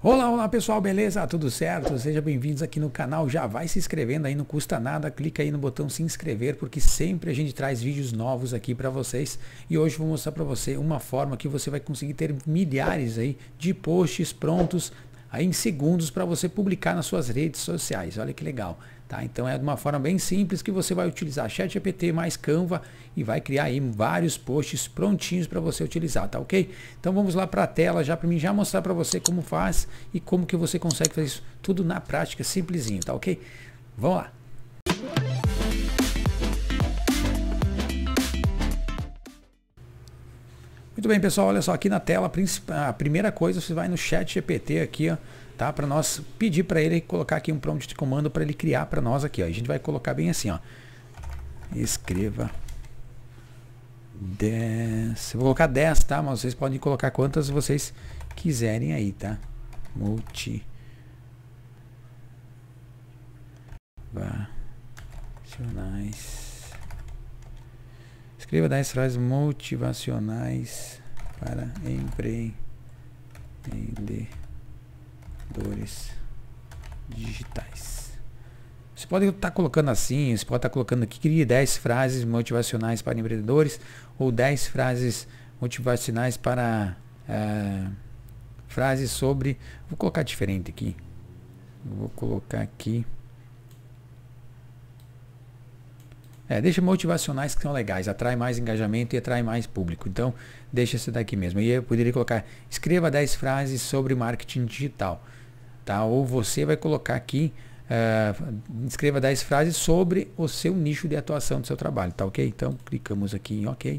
Olá, olá pessoal, beleza? Tudo certo? Sejam bem-vindos aqui no canal. Já vai se inscrevendo aí, não custa nada. Clica aí no botão se inscrever, porque sempre a gente traz vídeos novos aqui para vocês. E hoje vou mostrar para você uma forma que você vai conseguir ter milhares aí de posts prontos aí em segundos para você publicar nas suas redes sociais. Olha que legal. Tá? Então é de uma forma bem simples que você vai utilizar ChatGPT mais Canva e vai criar aí vários posts prontinhos para você utilizar, tá ok? Então vamos lá para a tela já para mim já mostrar para você como faz e como que você consegue fazer isso tudo na prática, simplesinho, tá ok? Vamos lá! Muito bem, pessoal, olha só aqui na tela, a primeira coisa, você vai no chat GPT aqui, ó, tá? Para nós pedir para ele colocar aqui um prompt de comando para ele criar para nós aqui, ó. A gente vai colocar bem assim, ó. Escreva 10. vou colocar 10, tá? Mas vocês podem colocar quantas vocês quiserem aí, tá? Multi motivacionais. Escreva 10 frases motivacionais para empreender marcadores digitais. Você pode estar tá colocando assim, você pode estar tá colocando aqui, crie 10 frases motivacionais para empreendedores ou 10 frases motivacionais para eh, frases sobre. Vou colocar diferente aqui. Vou colocar aqui. É, deixa motivacionais que são legais, atrai mais engajamento e atrai mais público. Então, deixa esse daqui mesmo. E eu poderia colocar, escreva 10 frases sobre marketing digital. Tá? Ou você vai colocar aqui, uh, escreva 10 frases sobre o seu nicho de atuação do seu trabalho, tá ok? Então, clicamos aqui em ok.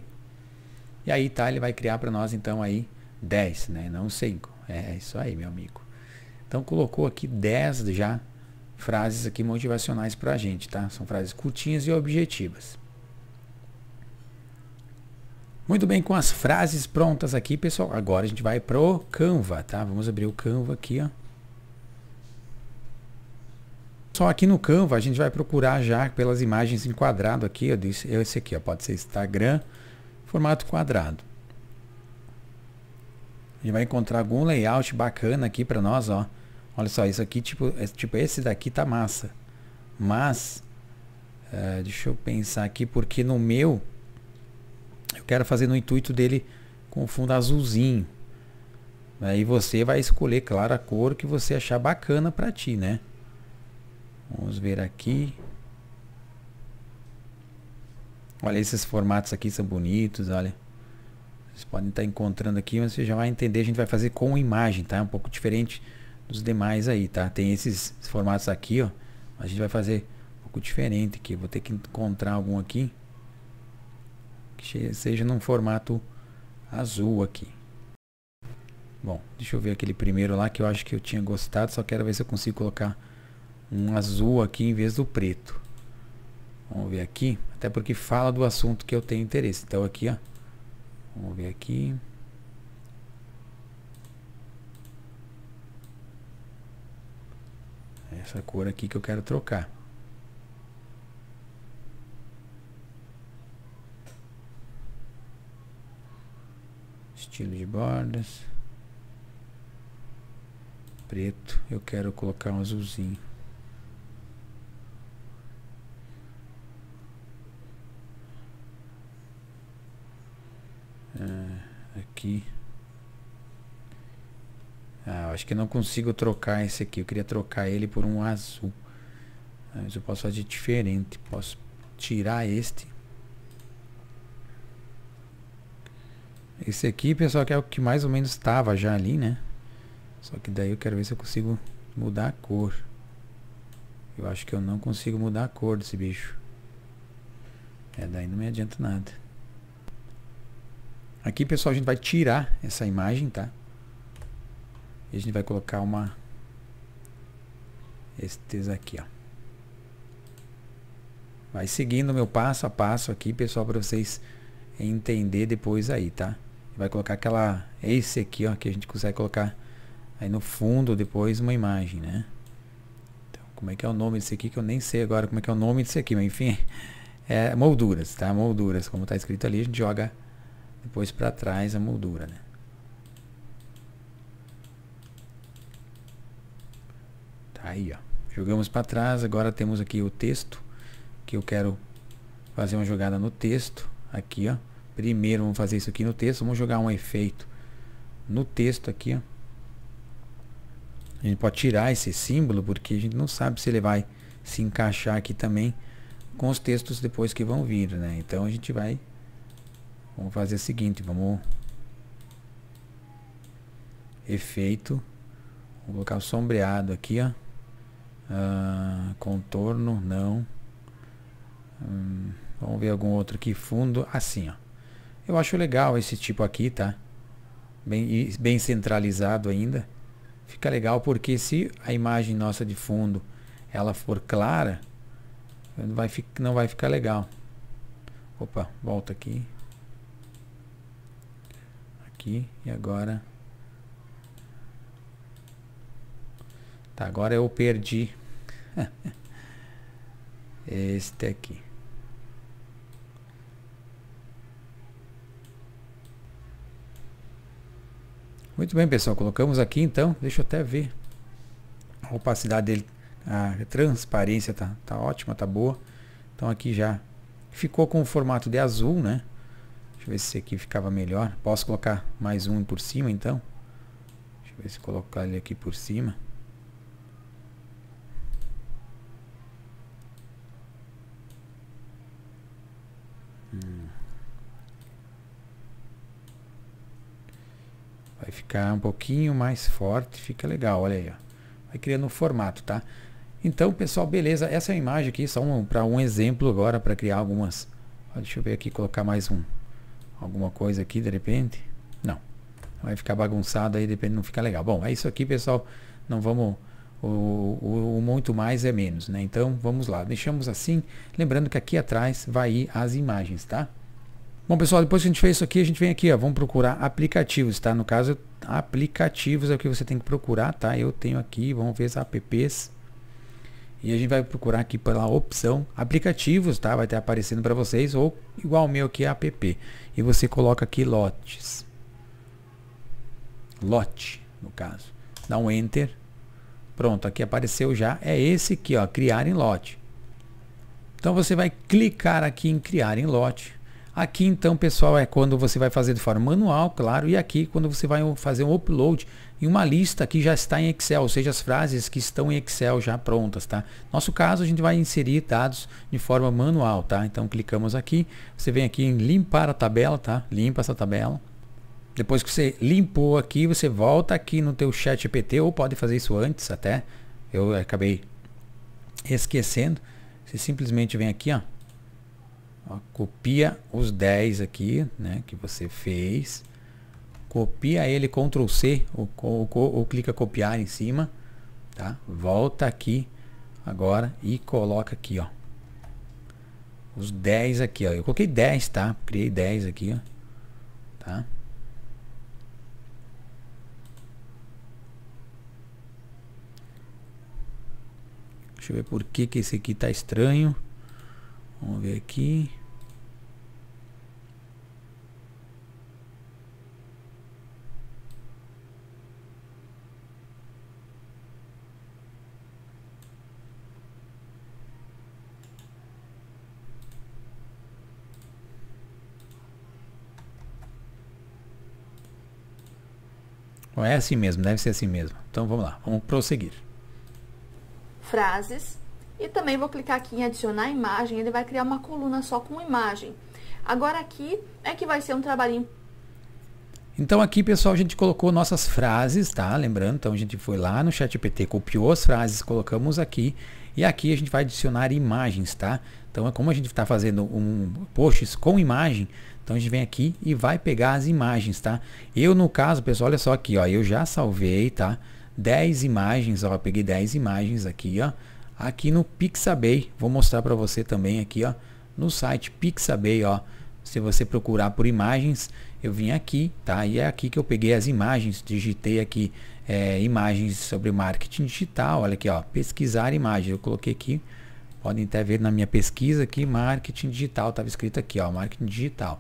E aí, tá, ele vai criar para nós, então, aí 10, né? Não 5. É, é isso aí, meu amigo. Então, colocou aqui 10 já frases aqui motivacionais para a gente, tá? São frases curtinhas e objetivas. Muito bem, com as frases prontas aqui, pessoal, agora a gente vai pro Canva, tá? Vamos abrir o Canva aqui, ó. Só aqui no Canva a gente vai procurar já pelas imagens enquadrado aqui, eu disse, esse aqui, ó, pode ser Instagram, formato quadrado. A gente vai encontrar algum layout bacana aqui para nós, ó. Olha só, isso aqui, tipo, tipo esse daqui tá massa. Mas, é, deixa eu pensar aqui, porque no meu, eu quero fazer no intuito dele com fundo azulzinho. Aí você vai escolher, claro, a cor que você achar bacana para ti, né? Vamos ver aqui. Olha, esses formatos aqui são bonitos, olha. Vocês podem estar encontrando aqui, mas você já vai entender. A gente vai fazer com imagem, tá? É um pouco diferente dos demais aí, tá? Tem esses formatos aqui, ó. A gente vai fazer um pouco diferente aqui. Vou ter que encontrar algum aqui. Que seja num formato azul aqui. Bom, deixa eu ver aquele primeiro lá que eu acho que eu tinha gostado. Só quero ver se eu consigo colocar um azul aqui em vez do preto. Vamos ver aqui, até porque fala do assunto que eu tenho interesse. Então aqui, ó. Vamos ver aqui. Essa cor aqui que eu quero trocar. Estilo de bordas. Preto. Eu quero colocar um azulzinho. aqui. Ah, acho que não consigo trocar esse aqui. Eu queria trocar ele por um azul. Mas eu posso fazer diferente. Posso tirar este. Esse aqui, pessoal, que é o que mais ou menos estava já ali, né? Só que daí eu quero ver se eu consigo mudar a cor. Eu acho que eu não consigo mudar a cor desse bicho. É, daí não me adianta nada. Aqui, pessoal, a gente vai tirar essa imagem, tá? E a gente vai colocar uma estes aqui, ó. Vai seguindo o meu passo a passo aqui, pessoal, para vocês entender depois aí, tá? Vai colocar aquela esse aqui, ó, que a gente consegue colocar aí no fundo depois uma imagem, né? Então, como é que é o nome desse aqui que eu nem sei agora como é que é o nome desse aqui, mas enfim, é molduras, tá? Molduras, como tá escrito ali, a gente joga depois para trás a moldura, né? Tá aí, ó. Jogamos para trás, agora temos aqui o texto, que eu quero fazer uma jogada no texto, aqui, ó. Primeiro vamos fazer isso aqui no texto, vamos jogar um efeito no texto aqui, ó. A gente pode tirar esse símbolo porque a gente não sabe se ele vai se encaixar aqui também com os textos depois que vão vir, né? Então a gente vai Vamos fazer o seguinte, vamos... Efeito. Vou colocar o sombreado aqui, ó. Ah, contorno, não. Hum, vamos ver algum outro aqui, fundo, assim, ó. Eu acho legal esse tipo aqui, tá? Bem, bem centralizado ainda. Fica legal porque se a imagem nossa de fundo, ela for clara, não vai, não vai ficar legal. Opa, volta aqui aqui e agora... Tá, agora eu perdi. este aqui. Muito bem, pessoal. Colocamos aqui, então. Deixa eu até ver. A opacidade dele, a transparência tá, tá ótima, tá boa. Então aqui já ficou com o formato de azul, né? eu ver se esse aqui ficava melhor. Posso colocar mais um por cima, então? Deixa eu ver se colocar ele aqui por cima. Vai ficar um pouquinho mais forte, fica legal, olha aí. Ó. Vai criando um formato, tá? Então, pessoal, beleza. Essa é a imagem aqui, só um, para um exemplo agora, para criar algumas... Ó, deixa eu ver aqui, colocar mais um alguma coisa aqui de repente. Não. Vai ficar bagunçado aí, depende não fica legal. Bom, é isso aqui, pessoal. Não vamos. O, o, o, muito mais é menos, né? Então vamos lá, deixamos assim, lembrando que aqui atrás vai ir as imagens, tá? Bom pessoal, depois que a gente fez isso aqui, a gente vem aqui, ó, vamos procurar aplicativos, tá? No caso, aplicativos é o que você tem que procurar, tá? Eu tenho aqui, vamos ver as apps, e a gente vai procurar aqui pela opção aplicativos, tá? Vai estar aparecendo para vocês ou igual o meu aqui é app. E você coloca aqui lotes. Lote, no caso. Dá um enter. Pronto, aqui apareceu já. É esse aqui, ó, criar em lote. Então você vai clicar aqui em criar em lote. Aqui então, pessoal, é quando você vai fazer de forma manual, claro, e aqui quando você vai fazer um upload em uma lista que já está em Excel, ou seja, as frases que estão em Excel já prontas, tá? Nosso caso, a gente vai inserir dados de forma manual, tá? Então clicamos aqui, você vem aqui em limpar a tabela, tá? Limpa essa tabela. Depois que você limpou aqui, você volta aqui no teu chat EPT, ou pode fazer isso antes até, eu acabei esquecendo. Você simplesmente vem aqui, ó, Ó, copia os 10 aqui, né, que você fez. Copia ele Ctrl C ou, ou, ou clica copiar em cima, tá? Volta aqui agora e coloca aqui, ó. Os 10 aqui, ó. Eu coloquei 10, tá? Criei 10 aqui, ó. Tá? Deixa eu ver por que que esse aqui tá estranho. Vamos ver aqui. É assim mesmo, deve ser assim mesmo. Então vamos lá, vamos prosseguir. Frases. E também vou clicar aqui em adicionar imagem, ele vai criar uma coluna só com imagem. Agora aqui é que vai ser um trabalhinho. Então aqui, pessoal, a gente colocou nossas frases, tá? Lembrando, então a gente foi lá no chat PT, copiou as frases, colocamos aqui e aqui a gente vai adicionar imagens, tá? Então é como a gente está fazendo um posts com imagem, então a gente vem aqui e vai pegar as imagens, tá? Eu no caso, pessoal, olha só aqui, ó, eu já salvei, tá? 10 imagens, ó, peguei 10 imagens aqui, ó, aqui no Pixabay. Vou mostrar para você também aqui, ó, no site Pixabay, ó. Se você procurar por imagens, eu vim aqui, tá? E é aqui que eu peguei as imagens, digitei aqui é, imagens sobre marketing digital. Olha aqui, ó, pesquisar imagem. Eu coloquei aqui, podem até ver na minha pesquisa aqui, marketing digital. Estava escrito aqui, ó, marketing digital.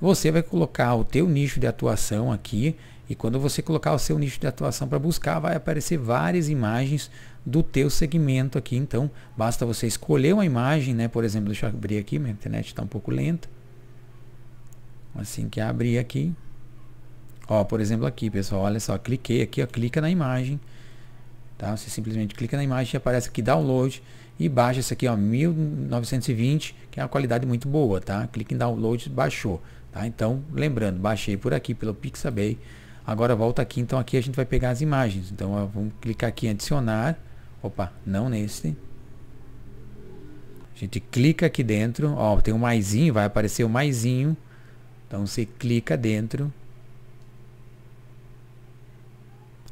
Você vai colocar o teu nicho de atuação aqui e quando você colocar o seu nicho de atuação para buscar, vai aparecer várias imagens do teu segmento aqui. Então, basta você escolher uma imagem, né? Por exemplo, deixa eu abrir aqui, minha internet está um pouco lenta. Assim que abrir aqui, ó, por exemplo aqui, pessoal, olha só, cliquei aqui, ó, clica na imagem, tá? Você simplesmente clica na imagem e aparece aqui download e baixa isso aqui, ó, 1920, que é uma qualidade muito boa, tá? Clique em download, baixou, tá? Então, lembrando, baixei por aqui pelo Pixabay. Agora volta aqui, então aqui a gente vai pegar as imagens. Então, ó, vamos clicar aqui em adicionar. Opa, não nesse. A gente clica aqui dentro, ó, tem um maisinho, vai aparecer o um maisinho. Então você clica dentro.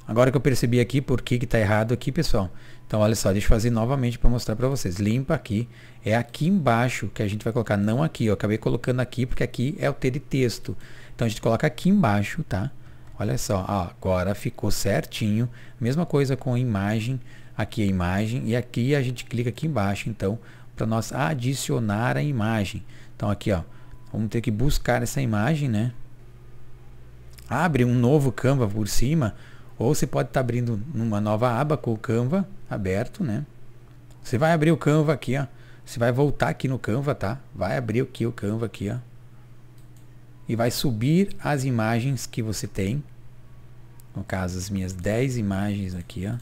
Agora que eu percebi aqui por que está errado aqui, pessoal. Então olha só, deixa eu fazer novamente para mostrar para vocês. Limpa aqui, é aqui embaixo que a gente vai colocar, não aqui. Eu acabei colocando aqui porque aqui é o T de texto. Então a gente coloca aqui embaixo, tá? Olha só, ó, agora ficou certinho. Mesma coisa com imagem, aqui a imagem e aqui a gente clica aqui embaixo, então, para nós adicionar a imagem. Então aqui, ó, Vamos ter que buscar essa imagem, né? Abre um novo Canva por cima. Ou você pode estar tá abrindo uma nova aba com o Canva aberto, né? Você vai abrir o Canva aqui, ó. Você vai voltar aqui no Canva, tá? Vai abrir aqui o Canva aqui, ó. E vai subir as imagens que você tem. No caso, as minhas 10 imagens aqui, ó.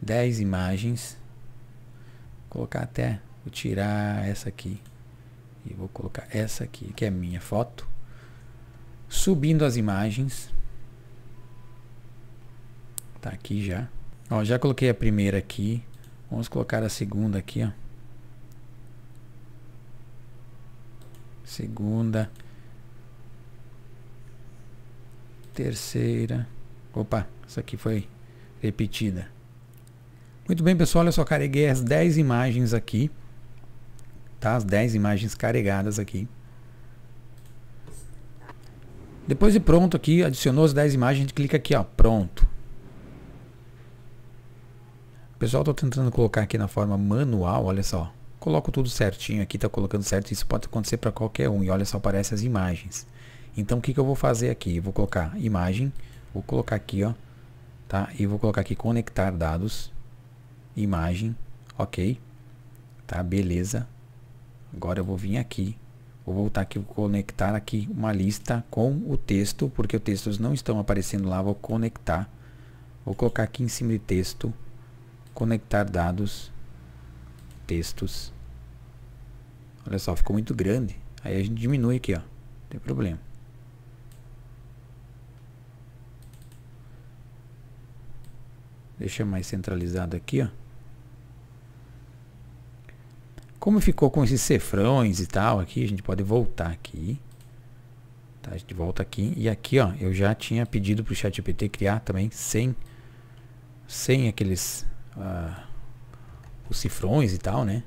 10 imagens. Vou colocar até Vou tirar essa aqui. E vou colocar essa aqui, que é minha foto. Subindo as imagens. Tá aqui já. Ó, já coloquei a primeira aqui. Vamos colocar a segunda aqui, ó. Segunda. Terceira. Opa, essa aqui foi repetida. Muito bem, pessoal. Olha só, carreguei as 10 imagens aqui. Tá? As 10 imagens carregadas aqui. Depois de pronto aqui, adicionou as 10 imagens, a gente clica aqui, ó, pronto. Pessoal, estou tentando colocar aqui na forma manual, olha só. Coloco tudo certinho aqui, tá colocando certo, isso pode acontecer para qualquer um. E olha só, aparecem as imagens. Então, o que, que eu vou fazer aqui? Eu vou colocar imagem, vou colocar aqui, ó, tá? E vou colocar aqui conectar dados, imagem, ok, tá? Beleza agora eu vou vir aqui, vou voltar aqui, vou conectar aqui uma lista com o texto, porque os textos não estão aparecendo lá, vou conectar, vou colocar aqui em cima de texto, conectar dados, textos, olha só, ficou muito grande, aí a gente diminui aqui, ó, não tem problema. Deixa mais centralizado aqui, ó. Como ficou com esses cefrões e tal aqui, a gente pode voltar aqui. Tá, a gente volta aqui. E aqui, ó, eu já tinha pedido para o ChatGPT criar também sem, sem aqueles ah, os cifrões e tal, né?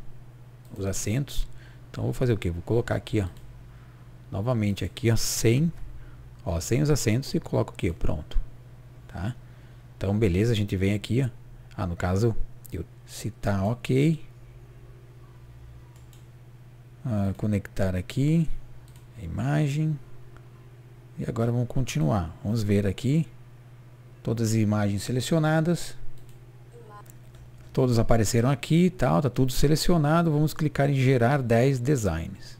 Os acentos. Então vou fazer o que? Vou colocar aqui, ó. Novamente aqui, ó, sem, ó, sem os acentos e coloco aqui, pronto. Tá? Então beleza, a gente vem aqui, ó. Ah, no caso, eu citar OK ah, conectar aqui a imagem. E agora vamos continuar. Vamos ver aqui todas as imagens selecionadas. Todas apareceram aqui, tal, tá tudo selecionado. Vamos clicar em gerar 10 designs.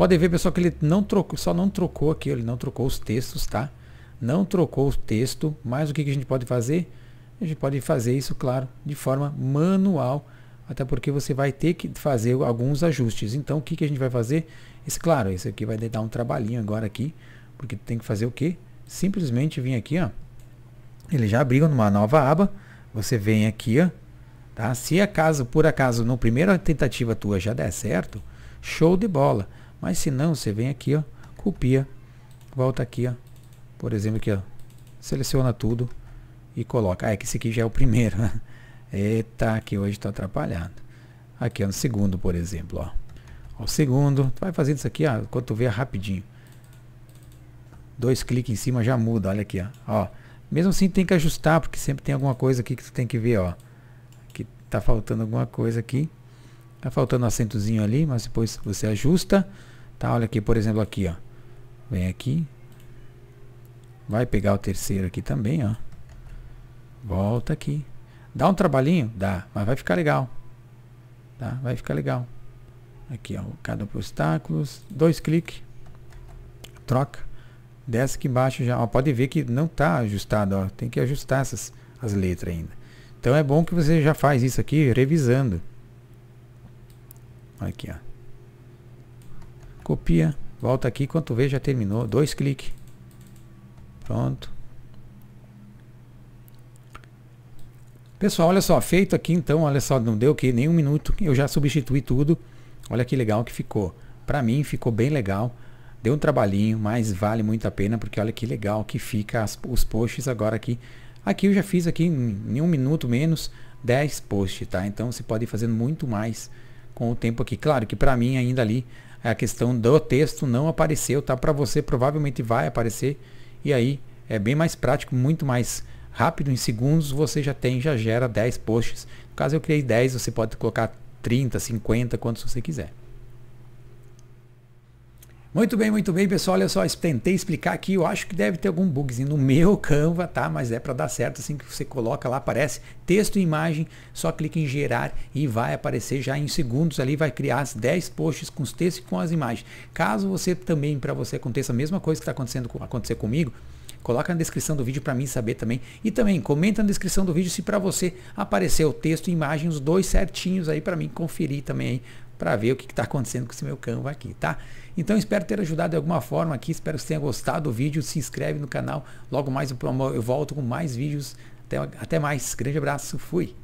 Podem ver, pessoal, que ele não trocou, só não trocou aqui, ele não trocou os textos, tá? Não trocou o texto, mas o que, que a gente pode fazer? A gente pode fazer isso, claro, de forma manual, até porque você vai ter que fazer alguns ajustes. Então, o que, que a gente vai fazer? Esse, claro, esse aqui vai dar um trabalhinho agora aqui, porque tem que fazer o quê? Simplesmente vir aqui, ó. Ele já abriu numa nova aba. Você vem aqui, ó. Tá? Se acaso, por acaso, no primeira tentativa tua já der certo, show de bola. Mas se não, você vem aqui, ó, copia, volta aqui, ó, por exemplo, aqui, ó, seleciona tudo e coloca. Ah, é que esse aqui já é o primeiro, né? Eita, aqui hoje estou tá atrapalhado. Aqui, ó, no segundo, por exemplo, ó. ó o segundo, tu vai fazendo isso aqui, ó, quando tu vê é rapidinho. Dois cliques em cima já muda, olha aqui, ó. ó. Mesmo assim tem que ajustar, porque sempre tem alguma coisa aqui que tu tem que ver, ó. Que tá faltando alguma coisa aqui. Tá faltando um acentozinho ali, mas depois você ajusta. Tá, olha aqui, por exemplo, aqui, ó. Vem aqui. Vai pegar o terceiro aqui também, ó. Volta aqui. Dá um trabalhinho? Dá, mas vai ficar legal. Tá, vai ficar legal. Aqui, ó, cada obstáculos. Dois cliques. Troca. Desce aqui embaixo já. Ó, pode ver que não tá ajustado, ó. Tem que ajustar essas as letras ainda. Então é bom que você já faz isso aqui revisando. Aqui, ó. Copia, volta aqui, quando vê já terminou. Dois cliques. Pronto. Pessoal, olha só, feito aqui então, olha só, não deu que nem um minuto, eu já substituí tudo. Olha que legal que ficou. Para mim ficou bem legal. Deu um trabalhinho, mas vale muito a pena, porque olha que legal que fica as, os posts agora aqui. Aqui eu já fiz aqui em um minuto menos 10 posts, tá? Então você pode ir fazendo muito mais com o tempo aqui. Claro que para mim ainda ali a questão do texto não apareceu, tá? Para você provavelmente vai aparecer e aí é bem mais prático, muito mais rápido em segundos, você já tem, já gera 10 posts. No caso eu criei 10, você pode colocar 30, 50, quantos você quiser. Muito bem, muito bem, pessoal. Olha só, tentei explicar aqui. Eu acho que deve ter algum bugzinho no meu Canva, tá? Mas é para dar certo assim que você coloca lá, aparece texto e imagem. Só clica em gerar e vai aparecer já em segundos ali. Vai criar as 10 posts com os textos e com as imagens. Caso você também, para você, aconteça a mesma coisa que está acontecendo acontecer comigo, coloca na descrição do vídeo para mim saber também. E também comenta na descrição do vídeo se para você apareceu texto e imagem, os dois certinhos aí para mim conferir também aí para ver o que está acontecendo com esse meu Canva aqui, tá? Então espero ter ajudado de alguma forma aqui, espero que você tenha gostado do vídeo, se inscreve no canal, logo mais eu volto com mais vídeos, até, até mais, grande abraço, fui!